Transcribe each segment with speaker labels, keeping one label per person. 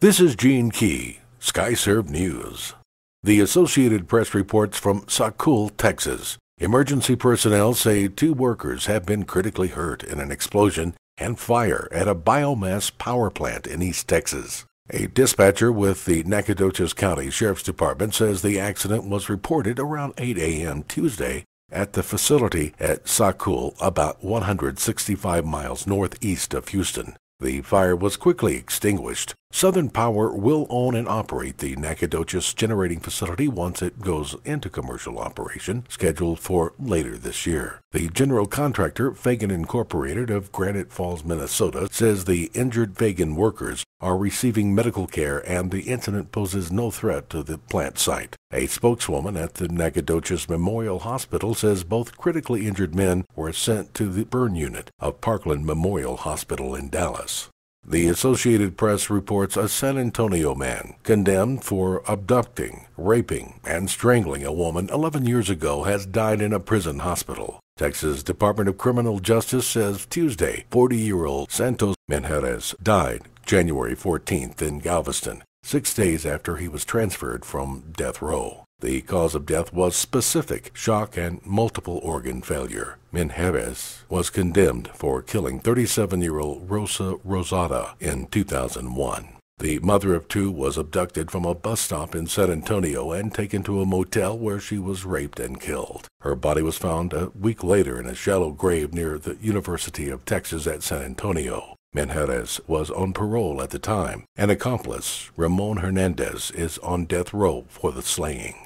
Speaker 1: This is Gene Key, SkyServe News. The Associated Press reports from Sakul, Texas. Emergency personnel say two workers have been critically hurt in an explosion and fire at a biomass power plant in East Texas. A dispatcher with the Nacogdoches County Sheriff's Department says the accident was reported around 8 a.m. Tuesday at the facility at Sakul, about 165 miles northeast of Houston. The fire was quickly extinguished. Southern Power will own and operate the Nacogdoches generating facility once it goes into commercial operation, scheduled for later this year. The general contractor, Fagan Incorporated of Granite Falls, Minnesota, says the injured Fagan workers are receiving medical care and the incident poses no threat to the plant site. A spokeswoman at the Nacogdoches Memorial Hospital says both critically injured men were sent to the burn unit of Parkland Memorial Hospital in Dallas. The Associated Press reports a San Antonio man condemned for abducting, raping, and strangling a woman 11 years ago has died in a prison hospital. Texas Department of Criminal Justice says Tuesday, 40-year-old Santos Menjerez died January 14th in Galveston, six days after he was transferred from death row. The cause of death was specific shock and multiple organ failure. Menjeres was condemned for killing 37 year old Rosa Rosada in 2001. The mother of two was abducted from a bus stop in San Antonio and taken to a motel where she was raped and killed. Her body was found a week later in a shallow grave near the University of Texas at San Antonio. Menjeres was on parole at the time. An accomplice, Ramon Hernandez, is on death row for the slaying.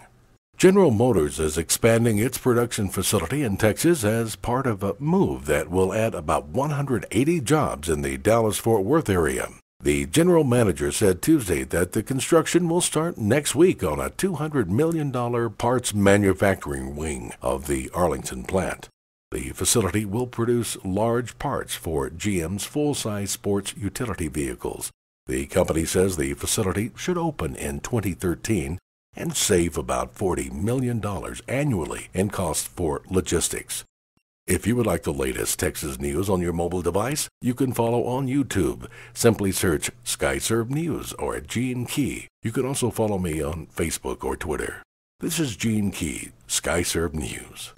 Speaker 1: General Motors is expanding its production facility in Texas as part of a move that will add about 180 jobs in the Dallas Fort Worth area. The general manager said Tuesday that the construction will start next week on a $200 million parts manufacturing wing of the Arlington plant. The facility will produce large parts for GM's full size sports utility vehicles. The company says the facility should open in 2013 and save about $40 million annually in costs for logistics. If you would like the latest Texas news on your mobile device, you can follow on YouTube. Simply search SkyServe News or Gene Key. You can also follow me on Facebook or Twitter. This is Gene Key, SkyServe News.